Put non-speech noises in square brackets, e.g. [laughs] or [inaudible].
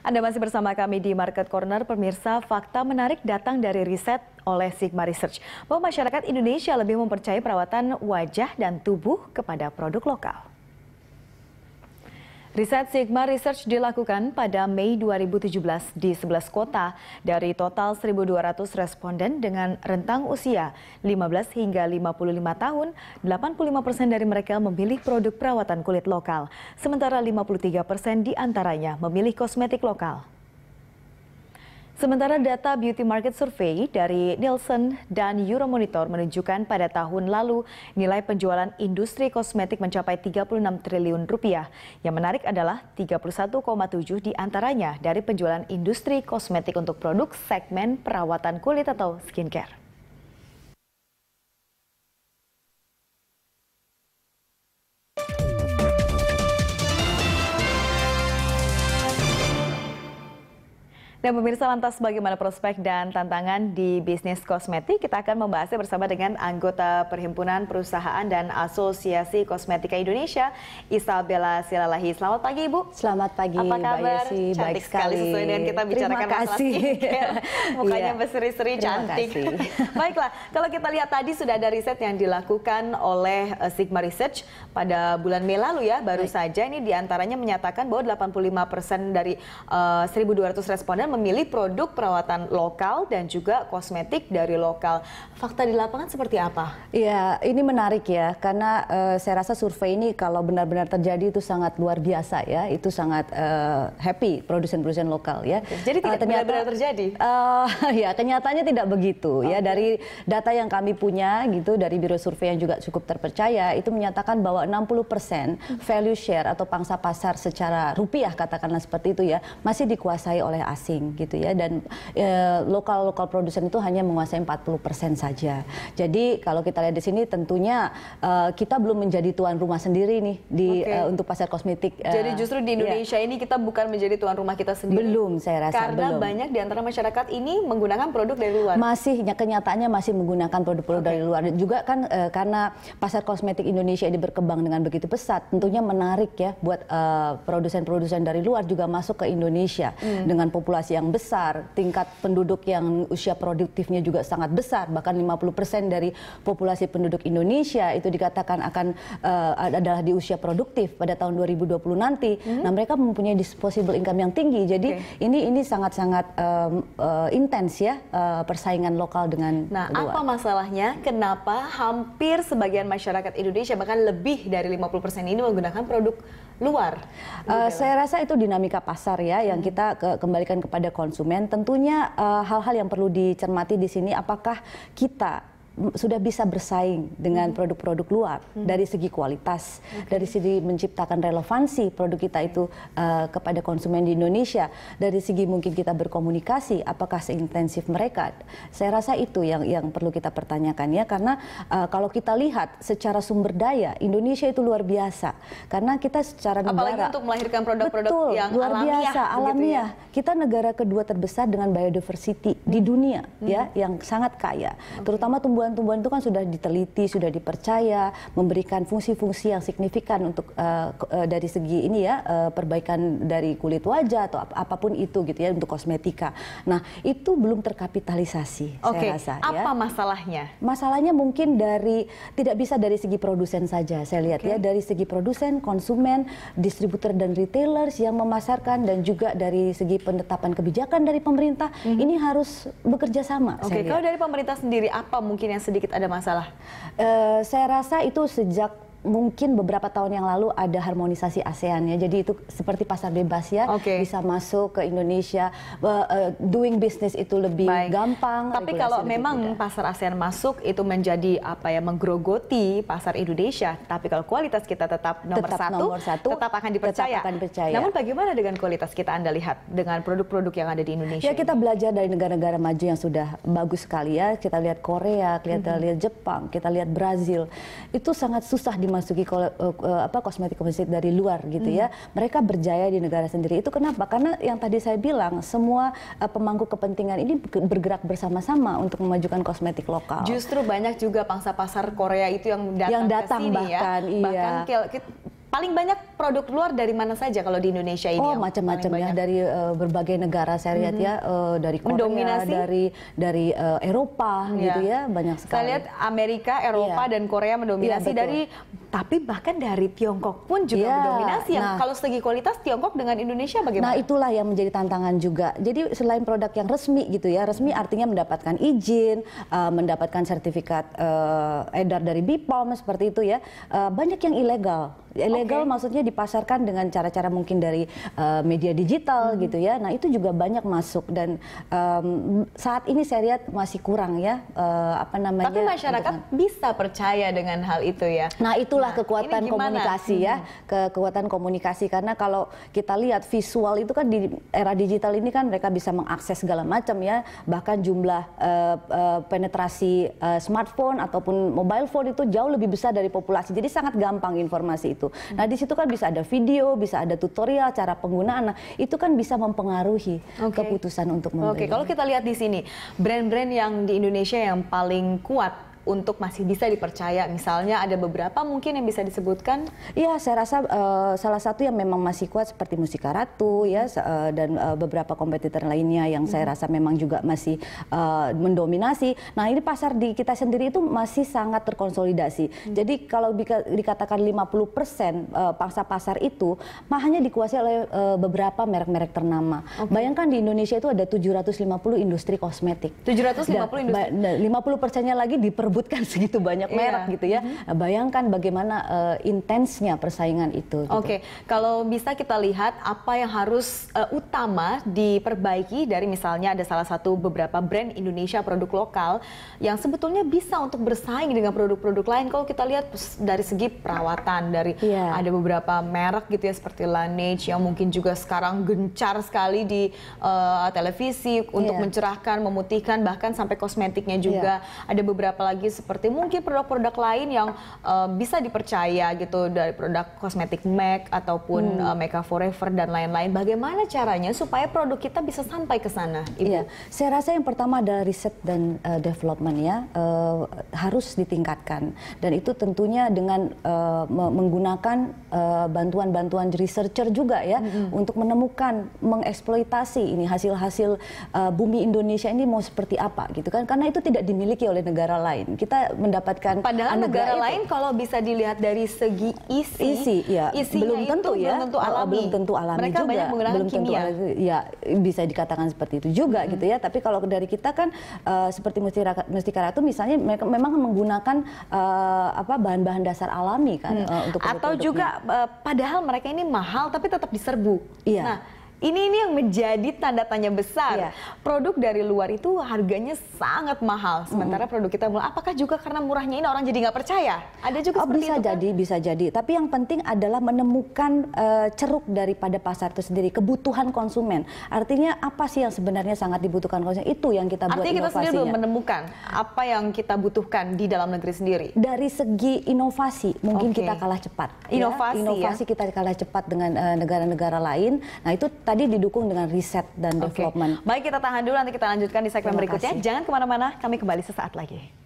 Anda masih bersama kami di Market Corner, pemirsa. Fakta menarik datang dari riset oleh Sigma Research bahwa masyarakat Indonesia lebih mempercayai perawatan wajah dan tubuh kepada produk lokal. Riset Sigma Research dilakukan pada Mei 2017 di 11 kota dari total 1.200 responden dengan rentang usia 15 hingga 55 tahun, 85 persen dari mereka memilih produk perawatan kulit lokal, sementara 53 persen diantaranya memilih kosmetik lokal. Sementara data Beauty Market Survey dari Nielsen dan Euromonitor menunjukkan pada tahun lalu nilai penjualan industri kosmetik mencapai 36 triliun rupiah. Yang menarik adalah 31,7 diantaranya dari penjualan industri kosmetik untuk produk segmen perawatan kulit atau skincare. Dan pemirsa lantas bagaimana prospek dan tantangan di bisnis kosmetik? Kita akan membahasnya bersama dengan anggota Perhimpunan Perusahaan dan Asosiasi Kosmetika Indonesia, Isabella Silalahi. Selamat pagi Ibu. Selamat pagi Apa kabar? Mbak Yesi, cantik baik sekali. sesuai dengan kita bicarakan [laughs] iya. Terima kasih. Mukanya yeah. berseri-seri cantik. Baiklah, kalau kita lihat tadi sudah ada riset yang dilakukan oleh eh, Sigma Research pada bulan Mei lalu ya, baru baik. saja ini diantaranya menyatakan bahwa 85% dari uh, eh, 1.200 responden memilih produk perawatan lokal dan juga kosmetik dari lokal. Fakta di lapangan seperti apa? Iya, ini menarik ya karena uh, saya rasa survei ini kalau benar-benar terjadi itu sangat luar biasa ya. Itu sangat uh, happy produsen-produsen lokal ya. Oke, jadi eh, tidak benar-benar uh, terjadi? Uh, [laughs] ya, kenyataannya tidak begitu okay. ya dari data yang kami punya gitu dari Biro Survei yang juga cukup terpercaya itu menyatakan bahwa 60% value share atau pangsa pasar secara rupiah katakanlah seperti itu ya masih dikuasai oleh asing gitu ya dan e, lokal lokal produsen itu hanya menguasai 40% saja. Jadi kalau kita lihat di sini tentunya e, kita belum menjadi tuan rumah sendiri nih di okay. e, eh, untuk pasar kosmetik. Jadi justru di ya. Indonesia ya. ini kita bukan menjadi tuan rumah kita sendiri. Belum saya rasa Karena belum. banyak di antara masyarakat ini menggunakan produk dari luar. Masih ya, kenyataannya masih menggunakan produk-produk okay. dari luar. Juga kan e, karena pasar kosmetik Indonesia ini berkembang dengan begitu pesat, tentunya menarik ya buat produsen-produsen dari luar juga masuk ke Indonesia hmm. dengan populasi yang besar, tingkat penduduk yang usia produktifnya juga sangat besar, bahkan 50% dari populasi penduduk Indonesia itu dikatakan akan uh, adalah di usia produktif pada tahun 2020 nanti. Mm -hmm. Nah, mereka mempunyai disposable income yang tinggi. Jadi okay. ini ini sangat-sangat um, uh, intens ya uh, persaingan lokal dengan Nah, luar. apa masalahnya? Kenapa hampir sebagian masyarakat Indonesia bahkan lebih dari 50% ini menggunakan produk luar? Uh, saya rasa itu dinamika pasar ya yang hmm. kita ke kembalikan kepada konsumen. Tentunya eh, hal-hal uh, hal -hal yang perlu dicermati di sini apakah kita sudah bisa bersaing dengan mm-hmm. produk-produk luar hmm. dari segi kualitas, okay. dari segi menciptakan relevansi produk kita itu uh, kepada konsumen di Indonesia, dari segi mungkin kita berkomunikasi apakah seintensif mereka. Saya rasa itu yang yang perlu kita pertanyakan ya karena uh, kalau kita lihat secara sumber daya Indonesia itu luar biasa karena kita secara negara apalagi untuk melahirkan produk-produk yang luar alamiah, biasa ya. alamiah. Ya. Kita negara kedua terbesar dengan biodiversity hmm. di mm-hmm. dunia hmm. ya mm-hmm. yang sangat kaya, okay. terutama tumbuh tumbuhan-tumbuhan itu kan sudah diteliti, sudah dipercaya, memberikan fungsi-fungsi yang signifikan untuk uh, uh, dari segi ini ya uh, perbaikan dari kulit wajah atau ap apapun itu gitu ya untuk kosmetika. Nah itu belum terkapitalisasi okay. saya rasa. Ya. Apa ya. masalahnya? Masalahnya mungkin dari tidak bisa dari segi produsen saja saya lihat okay. ya dari segi produsen, konsumen, distributor dan retailers yang memasarkan dan juga dari segi penetapan kebijakan dari pemerintah mm -hmm. ini harus bekerja sama. Oke okay. kalau dari pemerintah sendiri apa mungkin yang sedikit ada masalah? Uh, saya rasa itu sejak mungkin beberapa tahun yang lalu ada harmonisasi ASEAN ya. Jadi itu seperti pasar bebas ya okay. bisa masuk ke Indonesia. Uh, doing business itu lebih Baik. gampang. Tapi kalau memang mudah. pasar ASEAN masuk itu menjadi apa ya menggerogoti pasar Indonesia. Tapi kalau kualitas kita tetap nomor, tetap satu, nomor satu, tetap akan dipercaya. Tetap akan dipercaya. Namun bagaimana dengan kualitas kita Anda lihat dengan produk-produk yang ada di Indonesia? Ya kita ini? belajar dari negara-negara maju yang sudah bagus sekali ya. Kita lihat Korea, kita mm -hmm. lihat Jepang, kita lihat Brazil. Itu sangat susah di dimasuki ko, uh, eh, eh, apa kosmetik kosmetik dari luar gitu ya. hmm. ya. Mereka berjaya di negara sendiri. Itu kenapa? Karena yang tadi saya bilang semua uh, pemangku kepentingan ini bergerak bersama-sama untuk memajukan kosmetik lokal. Justru banyak juga pangsa pasar Korea itu yang datang yang datang ke sini ya. bahkan, ya. Iya. Bahkan paling banyak produk luar dari mana saja kalau di Indonesia ini? Oh macam-macam ya dari uh, berbagai negara saya lihat mm -hmm. ya uh, dari Korea, Mendominasi. dari dari uh, Eropa yeah. gitu iya. ya banyak sekali. Saya lihat Amerika, Eropa yeah. dan Korea iya, mendominasi yeah, dari tapi bahkan dari Tiongkok pun juga yeah. mendominasi. nah, kalau segi kualitas Tiongkok dengan Indonesia bagaimana? Nah itulah yang menjadi tantangan juga. Jadi selain produk yang resmi gitu ya, resmi artinya mendapatkan izin, uh, mendapatkan sertifikat uh, edar dari BPOM seperti itu ya, uh, banyak yang ilegal. Ilegal okay. maksudnya dipasarkan dengan cara-cara mungkin dari uh, media digital hmm. gitu ya. Nah itu juga banyak masuk dan um, saat ini saya lihat masih kurang ya uh, apa namanya. Tapi masyarakat dengan... bisa percaya dengan hal itu ya. Nah itu itulah nah, kekuatan komunikasi ya, hmm. kekuatan komunikasi karena kalau kita lihat visual itu kan di era digital ini kan mereka bisa mengakses segala macam ya, bahkan jumlah uh, uh, penetrasi uh, smartphone ataupun mobile phone itu jauh lebih besar dari populasi. Jadi sangat gampang informasi itu. Hmm. Nah, di situ kan bisa ada video, bisa ada tutorial cara penggunaan. Nah, itu kan bisa mempengaruhi okay. keputusan untuk membeli. Oke, okay. kalau kita lihat di sini, brand-brand yang di Indonesia yang paling kuat untuk masih bisa dipercaya? Misalnya ada beberapa mungkin yang bisa disebutkan? Iya, saya rasa uh, salah satu yang memang masih kuat seperti Musika Ratu ya uh, dan uh, beberapa kompetitor lainnya yang hmm. saya mm-hmm. rasa memang juga masih uh, mendominasi. Nah, ini pasar di kita sendiri itu masih sangat terkonsolidasi. Hmm. Jadi kalau dikatakan 50% persen uh, pangsa pasar itu mah hanya dikuasai oleh uh, beberapa merek-merek ternama. Okay. Bayangkan di Indonesia itu ada 750 industri kosmetik. 750 industri. 50 persennya lagi diper memperebutkan [laughs] segitu banyak iya. merek yeah. gitu ya. Mm-hmm. Nah, bayangkan bagaimana uh, intensnya persaingan itu. Gitu. Oke, okay. kalau bisa kita lihat apa yang harus uh, utama diperbaiki dari misalnya ada salah satu beberapa brand Indonesia produk lokal yang sebetulnya bisa untuk bersaing dengan produk-produk lain. Kalau kita lihat dari segi perawatan dari yeah. ada beberapa merek gitu ya seperti Laneige yang mungkin juga sekarang gencar sekali di uh, televisi untuk yeah. mencerahkan, memutihkan bahkan sampai kosmetiknya juga. Yeah. Ada beberapa lagi lagi seperti mungkin produk-produk lain yang uh, bisa dipercaya gitu dari produk kosmetik MAC ataupun hmm. uh, eh, Makeup Forever dan lain-lain. Bagaimana caranya supaya produk kita bisa sampai ke sana? Iya, saya rasa yang pertama adalah riset dan uh, development ya uh, harus ditingkatkan dan itu tentunya dengan uh, menggunakan bantuan-bantuan uh, researcher juga ya -hmm. untuk menemukan mengeksploitasi ini hasil-hasil uh, bumi Indonesia ini mau seperti apa gitu kan karena itu tidak dimiliki oleh negara lain kita mendapatkan padahal negara itu. lain kalau bisa dilihat dari segi isi isi iya. ya belum tentu ya belum tentu alami, belum tentu alami Mereka juga banyak menggunakan belum kimia. tentu ya bisa dikatakan seperti itu juga hmm. gitu ya tapi kalau dari kita kan uh, seperti mustika mustikara itu misalnya mereka memang menggunakan uh, apa bahan-bahan dasar alami kan hmm. uh, untuk atau untuk juga uh, padahal mereka ini mahal tapi tetap diserbu iya. nah ini ini yang menjadi tanda tanya besar. Yeah. Produk dari luar itu harganya sangat mahal, sementara mm produk kita mulai Apakah juga karena murahnya ini orang jadi nggak percaya? Ada juga oh, seperti bisa itu, kan? jadi, kan? bisa jadi. Tapi yang penting adalah menemukan uh, ceruk daripada pasar itu sendiri, kebutuhan konsumen. Artinya apa sih yang sebenarnya sangat dibutuhkan konsumen? Itu yang kita buat Artinya kita sendiri belum menemukan apa yang kita butuhkan di dalam negeri sendiri. Dari segi inovasi, mungkin okay. kita kalah cepat. Ya. Inovasi, ya? inovasi ya? kita kalah cepat dengan eh, negara-negara uh, negara -negara lain. Nah itu tadi didukung dengan riset dan okay. development. Baik, kita tahan dulu nanti kita lanjutkan di segmen berikutnya. Jangan kemana-mana, kami kembali sesaat lagi.